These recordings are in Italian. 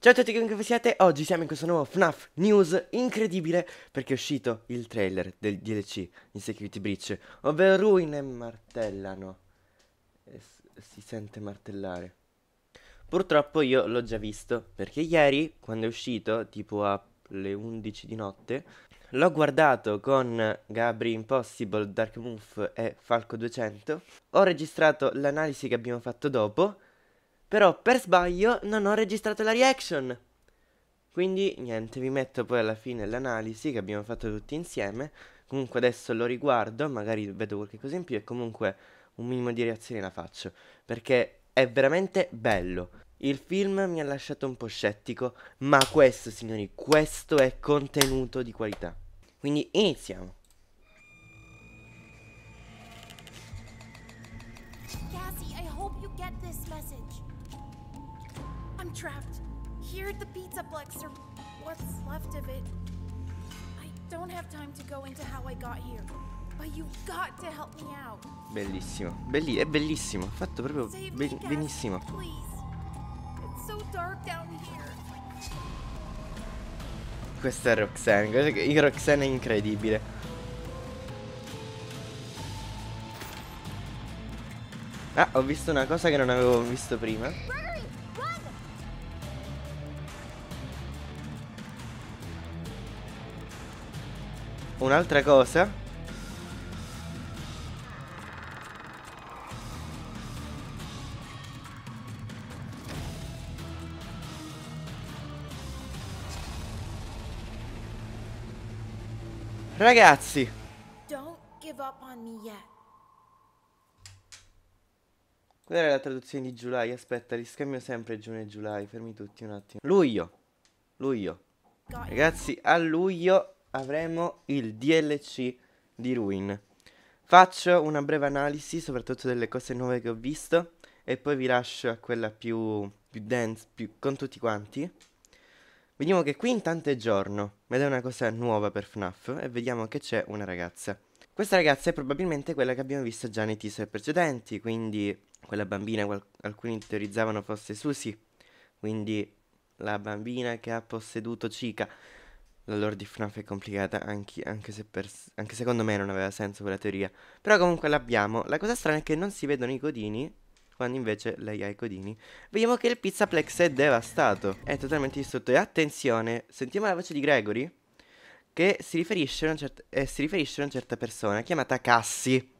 Ciao a tutti, come siete? Oggi siamo in questo nuovo FNAF News incredibile perché è uscito il trailer del DLC in Security Breach, ovvero Ruin e martellano. E si sente martellare. Purtroppo io l'ho già visto perché ieri, quando è uscito, tipo alle 11 di notte, l'ho guardato con Gabri Impossible, Dark Move e Falco 200. Ho registrato l'analisi che abbiamo fatto dopo però per sbaglio non ho registrato la reaction. Quindi niente, vi metto poi alla fine l'analisi che abbiamo fatto tutti insieme. Comunque adesso lo riguardo, magari vedo qualche cosa in più e comunque un minimo di reazione la faccio. Perché è veramente bello. Il film mi ha lasciato un po' scettico, ma questo signori, questo è contenuto di qualità. Quindi iniziamo. Cassie, I hope you get this message. I'm trapped. Here at the Pizza Plex, or what's left of it. I don't have time to go into how I got here. But you've got to help me out. Bellissimo. Belli è bellissimo. Fatto proprio be benissimo. So Questa è Roxanne. Il Roxanne è incredibile. Ah, ho visto una cosa che non avevo visto prima. un'altra cosa Ragazzi Qual era la traduzione di July? Aspetta, li scambio sempre Giugno e July Fermi tutti un attimo Luglio Luglio Ragazzi, a luglio avremo il DLC di Ruin. Faccio una breve analisi, soprattutto delle cose nuove che ho visto, e poi vi lascio a quella più, più dense, più, con tutti quanti. Vediamo che qui intanto è giorno, ed è una cosa nuova per FNAF, e vediamo che c'è una ragazza. Questa ragazza è probabilmente quella che abbiamo visto già nei teaser precedenti, quindi quella bambina, qual- alcuni teorizzavano fosse Susie, quindi la bambina che ha posseduto Chica la lore di FNAF è complicata, anche, anche, se per, anche secondo me non aveva senso quella teoria. Però comunque l'abbiamo. La cosa strana è che non si vedono i codini, quando invece lei ha i codini. Vediamo che il pizzaplex è devastato, è totalmente distrutto. E attenzione, sentiamo la voce di Gregory, che si riferisce a una, eh, si riferisce a una certa persona chiamata Cassi.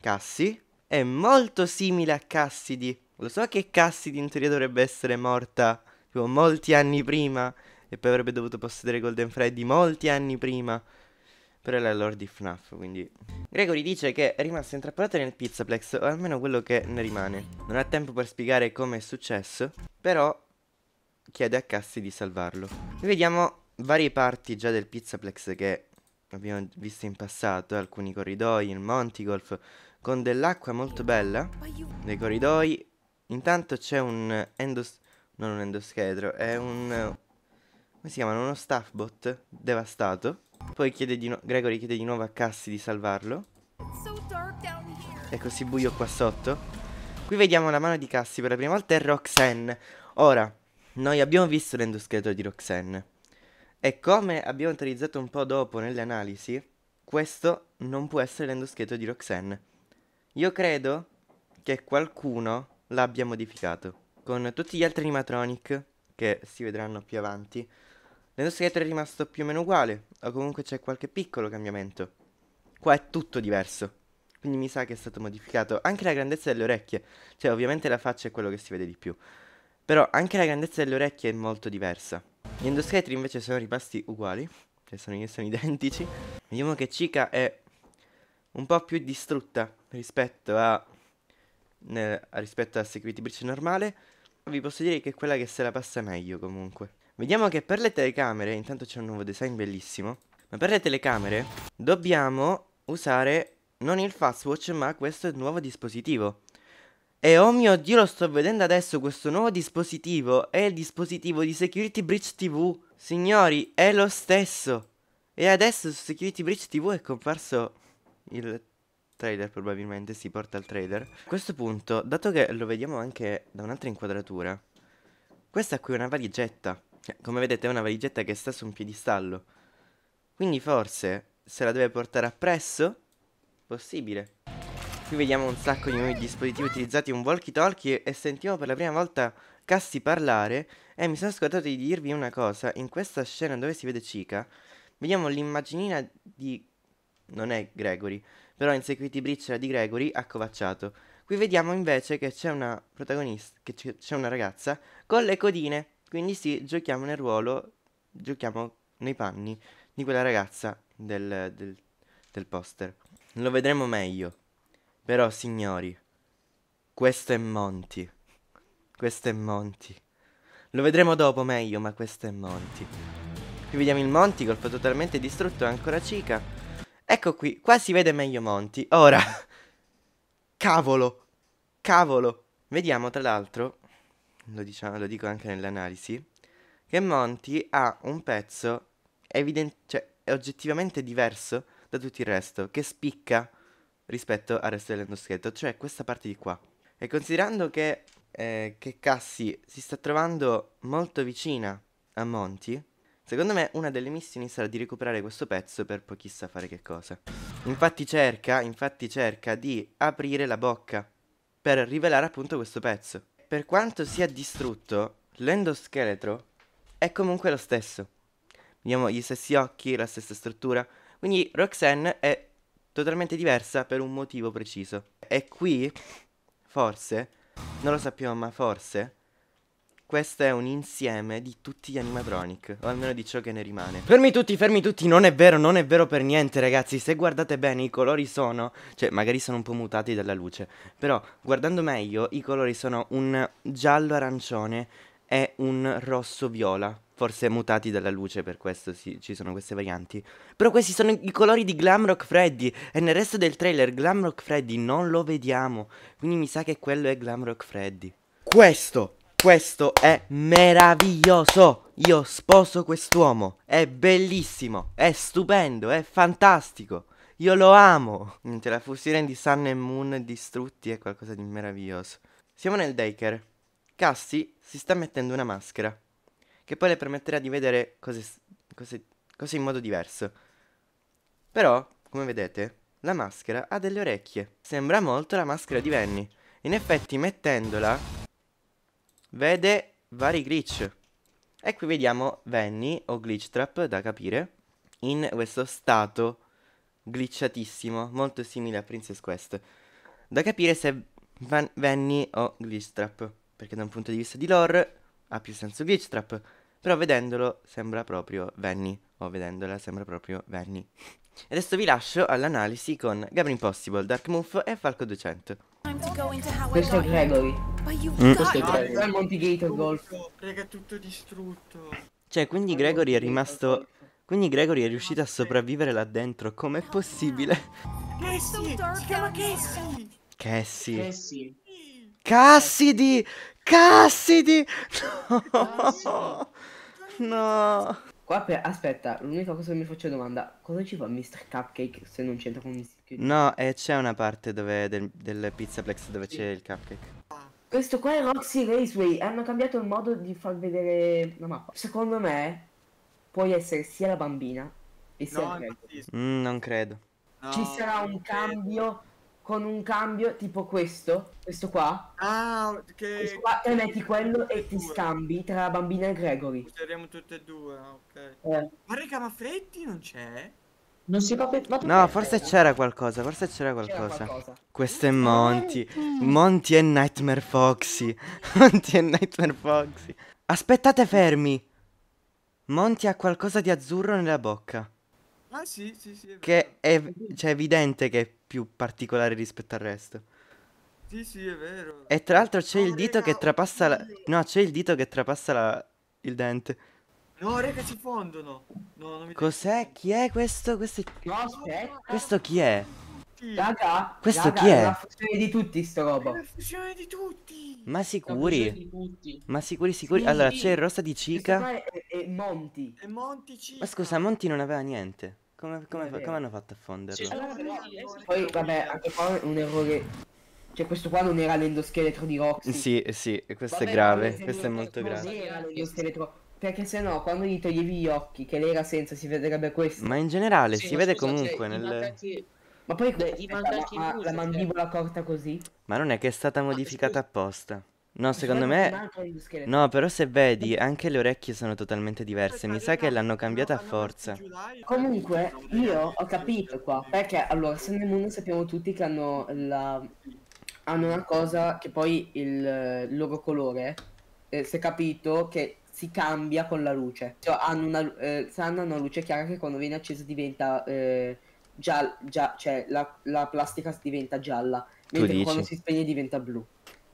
Cassi è molto simile a Cassidy. Lo so che Cassidy in teoria dovrebbe essere morta, tipo, molti anni prima e poi avrebbe dovuto possedere Golden Freddy molti anni prima. Però è la lore di FNAF, quindi... Gregory dice che è rimasto intrappolato nel Pizzaplex, o almeno quello che ne rimane. Non ha tempo per spiegare come è successo, però chiede a Cassi di salvarlo. Vediamo varie parti già del Pizzaplex che abbiamo visto in passato, alcuni corridoi, il Montigolf, con dell'acqua molto bella nei corridoi. Intanto c'è un endos... non un endoscheletro, è un, come si chiamano, uno staffbot devastato. Poi chiede no Gregory chiede di nuovo a Cassi di salvarlo. È così buio qua sotto. Qui vediamo la mano di Cassi per la prima volta e Roxanne. Ora, noi abbiamo visto l'endoscheletro di Roxanne. E come abbiamo teorizzato un po' dopo nelle analisi, questo non può essere l'endoscheletro di Roxanne. Io credo che qualcuno l'abbia modificato. Con tutti gli altri animatronic che si vedranno più avanti, nello scheletro è rimasto più o meno uguale, o comunque c'è qualche piccolo cambiamento. Qua è tutto diverso, quindi mi sa che è stato modificato anche la grandezza delle orecchie, cioè ovviamente la faccia è quello che si vede di più, però anche la grandezza delle orecchie è molto diversa. Gli endoscheletri invece sono rimasti uguali, cioè sono, sono identici. Vediamo che Chica è un po' più distrutta rispetto a, eh, rispetto a Security Breach normale, vi posso dire che è quella che se la passa meglio comunque. Vediamo che per le telecamere, intanto c'è un nuovo design bellissimo, ma per le telecamere dobbiamo usare non il Fastwatch ma questo nuovo dispositivo. E oh mio dio lo sto vedendo adesso questo nuovo dispositivo, è il dispositivo di Security Bridge TV. Signori, è lo stesso. E adesso su Security Bridge TV è comparso il trader probabilmente, si porta al trader. A questo punto, dato che lo vediamo anche da un'altra inquadratura, questa qui è una valigetta. Cioè, come vedete è una valigetta che sta su un piedistallo. Quindi forse se la deve portare appresso? Possibile. Qui vediamo un sacco di nuovi dispositivi utilizzati, un walkie-talkie e sentiamo per la prima volta Cassi parlare. E mi sono scordato di dirvi una cosa, in questa scena dove si vede Chica, vediamo l'immaginina di... non è Gregory, però inseguiti briciola di Gregory accovacciato. Qui vediamo invece che c'è una protagonista, che c'è una ragazza con le codine. Quindi sì, giochiamo nel ruolo, giochiamo nei panni di quella ragazza del, del, del poster. Lo vedremo meglio. Però, signori, questo è Monty. Questo è Monty. Lo vedremo dopo meglio, ma questo è Monty. Qui vediamo il Monty, colpo totalmente distrutto è ancora cica. Ecco qui, qua si vede meglio Monty. Ora, cavolo, cavolo. Vediamo tra l'altro lo, diciamo, lo dico anche nell'analisi, che Monty ha un pezzo evident- cioè, oggettivamente diverso da tutto il resto, che spicca rispetto al resto dell'endoscheletro, cioè questa parte di qua. E considerando che, eh, che Cassie si sta trovando molto vicina a Monty, Secondo me una delle missioni sarà di recuperare questo pezzo per poi chissà fare che cosa. Infatti cerca, infatti cerca di aprire la bocca per rivelare appunto questo pezzo. Per quanto sia distrutto, l'endoscheletro è comunque lo stesso. Vediamo gli stessi occhi, la stessa struttura. Quindi Roxanne è totalmente diversa per un motivo preciso. E qui, forse, non lo sappiamo ma forse, questo è un insieme di tutti gli animatronic, o almeno di ciò che ne rimane. Fermi tutti, fermi tutti, non è vero, non è vero per niente ragazzi, se guardate bene i colori sono, cioè magari sono un po' mutati dalla luce, però guardando meglio i colori sono un giallo arancione e un rosso viola, forse mutati dalla luce per questo sì, ci sono queste varianti. Però questi sono i colori di Glamrock Freddy e nel resto del trailer Glamrock Freddy non lo vediamo, quindi mi sa che quello è Glamrock Freddy. Questo questo è meraviglioso! Io sposo quest'uomo, è bellissimo, è stupendo, è fantastico, io lo amo! Niente, la fusione di Sun e Moon distrutti è qualcosa di meraviglioso. Siamo nel Daker. Cassie si sta mettendo una maschera, che poi le permetterà di vedere cose, cose, cose in modo diverso. Però, come vedete, la maschera ha delle orecchie. Sembra molto la maschera di Venny. In effetti, mettendola, vede vari glitch. E qui vediamo Venny o Glitchtrap da capire in questo stato glitchatissimo, molto simile a Princess Quest. Da capire se Van Venny o Glitchtrap, perché da un punto di vista di lore ha più senso Glitchtrap, però vedendolo sembra proprio Venny, o vedendola sembra proprio Venny. E adesso vi lascio all'analisi con Gabriel Impossible, Dark Muff e Falco 200. Questo è Gregory. Mm. Questo è Gregory. Ah, è Montigator Golf. Raga, tutto distrutto. Cioè, quindi Gregory è rimasto... Quindi Gregory è riuscito a sopravvivere là dentro. Com'è possibile? Cassie! Si chiama Cassie! Cassie! Cassidy! Cassidy! No! No! Qua per, aspetta, l'unica cosa che mi faccio domanda, cosa ci fa Mr. Cupcake se non c'entra con Mr. No, e eh, c'è una parte dove, del, del Pizzaplex dove sì. c'è il cupcake. Questo qua è Roxy Raceway. Hanno cambiato il modo di far vedere la mappa. Secondo me, puoi essere sia la bambina e sia no, il credo. Mm, non credo. No, Ci sarà un cambio con un cambio tipo questo. Questo qua. Ah, che. Questo qua, te metti quello e ti scambi tra la bambina e Gregory. Useremo tutte e due, ok. Eh. Ma i ma non c'è? Non si va per... No, forse eh. c'era qualcosa, forse c'era qualcosa. qualcosa. Questo è Monty. Monty e Nightmare Foxy. Monty e Nightmare Foxy. Aspettate fermi. Monty ha qualcosa di azzurro nella bocca. Ah sì, sì, sì. È che è cioè, evidente che è più particolare rispetto al resto. Sì, sì, è vero. E tra l'altro c'è oh, il dito rega, che trapassa la... No, c'è il dito che trapassa la... il dente. No, raga, si fondono. No, Cos'è? Chi è questo? Questo è... No, aspetta. Questo chi è? Raga, questo raga, chi è? È una fusione di tutti sto roba. È una fusione di tutti. Ma sicuri? Tutti. Ma sicuri sicuri? Sì, allora c'è il rosa di Cica. È, è, Monti. È Monti Cica. Ma scusa, Monti non aveva niente. Come, come, come hanno fatto a fonderlo? allora, eh, poi vabbè, anche qua un errore cioè, questo qua non era l'endoscheletro di Roxy. Sì, sì, questo Vabbè, è grave, questo è molto grave. Non era l'endoscheletro. Perché se no, quando gli toglievi gli occhi, che lei era senza, si vedrebbe questo. Ma in generale, sì, si vede scusa, cioè, comunque nel... Mancati... Ma poi Beh, aspetta, ma, muso, la mandibola cioè. corta così? Ma non è che è stata ah, modificata ah, apposta. No, secondo me... No, però se vedi, anche le orecchie sono totalmente cioè, diverse. Mi sa che l'hanno cambiata a forza. Eh. Comunque, io ho capito qua. Perché, allora, se nel mondo sappiamo tutti che hanno la... Hanno una cosa che poi il, il loro colore... Eh, si è capito che si cambia con la luce. Cioè, hanno una, eh, hanno una luce chiara che quando viene accesa diventa eh, gialla, gia cioè la, la, plastica diventa gialla, mentre quando si spegne diventa blu.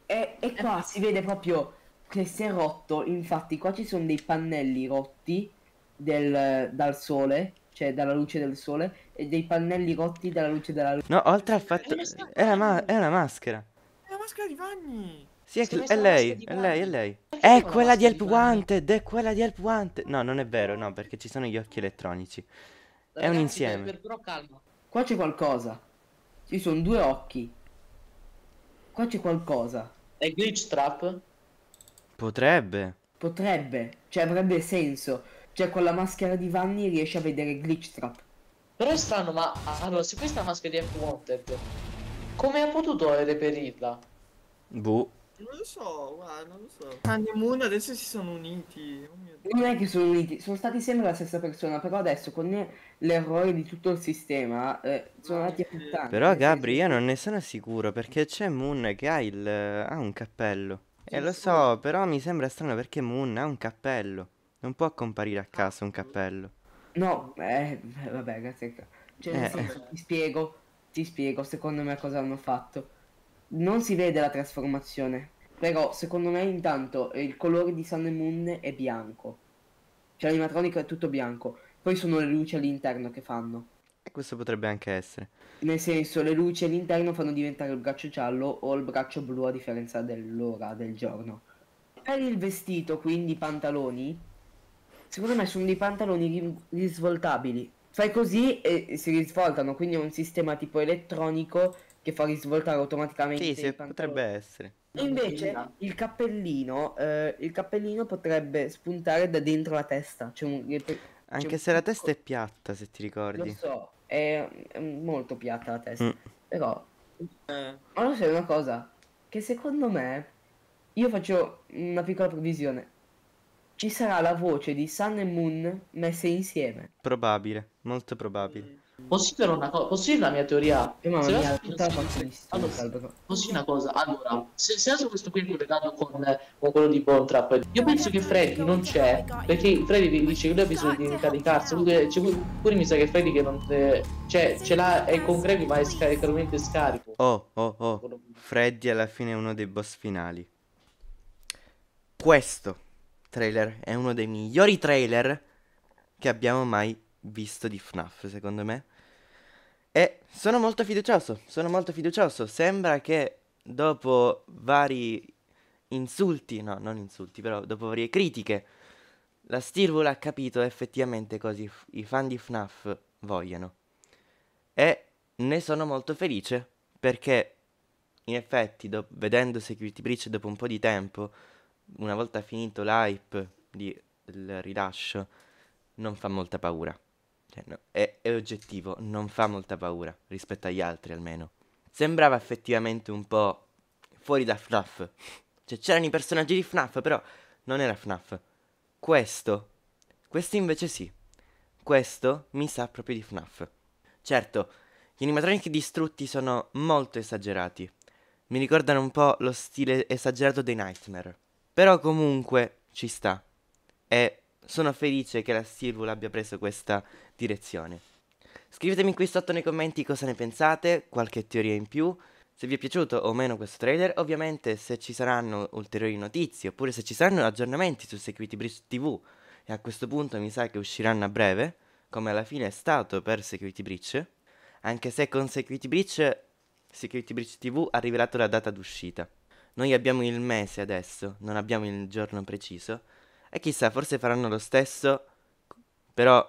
E, e qua eh. si vede proprio che si è rotto, infatti qua ci sono dei pannelli rotti del, dal sole, cioè dalla luce del sole, e dei pannelli rotti dalla luce della luce. No, oltre al fatto... È, è, una, è una maschera. È la maschera di Vanni! Sì, è, è, lei, è, lei, è lei, è quella di Help Wanted, è quella di Help Wanted. No, non è vero, no, perché ci sono gli occhi elettronici. è un insieme. però calma. Qua c'è qualcosa. Ci sono due occhi. Qua c'è qualcosa. È glitch trap? Potrebbe. Potrebbe, cioè avrebbe senso. Cioè con la maschera di Vanni riesce a vedere glitch trap. Però è strano, ma allora se questa maschera di Help Wanted, come ha potuto reperirla? Boh. Non lo so, guarda, non lo so. Sandy e Moon adesso si sono uniti. Oh non è che sono uniti, sono stati sempre la stessa persona, però adesso con l'errore di tutto il sistema eh, sono andati a puttana. Però Gabri, io non ne sono sicuro perché c'è Moon che ha, il, ha un cappello. E lo so, però mi sembra strano perché Moon ha un cappello. Non può comparire a caso un cappello. No, eh, vabbè, grazie. Cioè, eh. nel senso, eh. ti spiego, ti spiego secondo me cosa hanno fatto non si vede la trasformazione. Però secondo me intanto il colore di Sun and Moon è bianco. Cioè l'animatronico è tutto bianco. Poi sono le luci all'interno che fanno. E questo potrebbe anche essere. Nel senso, le luci all'interno fanno diventare il braccio giallo o il braccio blu a differenza dell'ora, del giorno. Per il vestito, quindi i pantaloni, secondo me sono dei pantaloni risvoltabili. Fai così e si risvoltano, quindi è un sistema tipo elettronico che fa risvoltare automaticamente. Sì, sì potrebbe essere. Invece il cappellino, eh, il cappellino potrebbe spuntare da dentro la testa. C'è un, c'è Anche un... se la testa è piatta, se ti ricordi. Lo so, è, è molto piatta la testa. Mm. Però, eh. allora c'è una cosa che secondo me, io faccio una piccola previsione. Ci sarà la voce di Sun e Moon messe insieme. Probabile, molto probabile. Mm. Considera una cosa, considera la mia teoria. Eh, mia, tutta la allora, Considera una cosa, allora, se, se adesso questo qui è collegato con, con quello di Bontrap, io penso che Freddy non c'è, perché Freddy dice che lui ha bisogno di ricaricarsi, cioè, pure, pure mi sa che Freddy che non... Eh, cioè, ce l'ha, è con Gregory ma è scaricamente scarico. Oh, oh, oh, Freddy alla fine è uno dei boss finali. Questo trailer è uno dei migliori trailer che abbiamo mai visto di FNAF, secondo me. E sono molto fiducioso, sono molto fiducioso. Sembra che dopo vari insulti, no, non insulti, però dopo varie critiche, la Stirvula ha capito effettivamente cosa i fan di FNAF vogliono. E ne sono molto felice, perché in effetti, do- vedendo Security Breach dopo un po' di tempo, una volta finito l'hype del rilascio, non fa molta paura. Cioè, no, è, è oggettivo, non fa molta paura, rispetto agli altri almeno. Sembrava effettivamente un po' fuori da FNAF. Cioè, c'erano i personaggi di FNAF, però non era FNAF. Questo, questo invece sì. Questo mi sa proprio di FNAF. Certo, gli animatronici distrutti sono molto esagerati. Mi ricordano un po' lo stile esagerato dei Nightmare. Però comunque ci sta. È sono felice che la Silvula abbia preso questa direzione. Scrivetemi qui sotto nei commenti cosa ne pensate, qualche teoria in più, se vi è piaciuto o meno questo trailer, ovviamente se ci saranno ulteriori notizie oppure se ci saranno aggiornamenti su Security Breach TV e a questo punto mi sa che usciranno a breve, come alla fine è stato per Security Breach, anche se con Security Breach Security Breach TV ha rivelato la data d'uscita. Noi abbiamo il mese adesso, non abbiamo il giorno preciso, e chissà, forse faranno lo stesso, però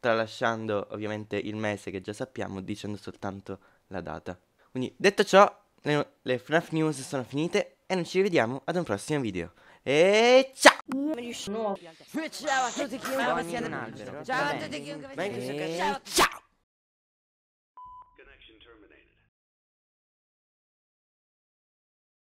tralasciando ovviamente il mese che già sappiamo, dicendo soltanto la data. Quindi detto ciò, le, le FNAF News sono finite e noi ci rivediamo ad un prossimo video. E ciao! Ciao a tutti chiunque sia un Ciao a tutti chiunque sia Ciao!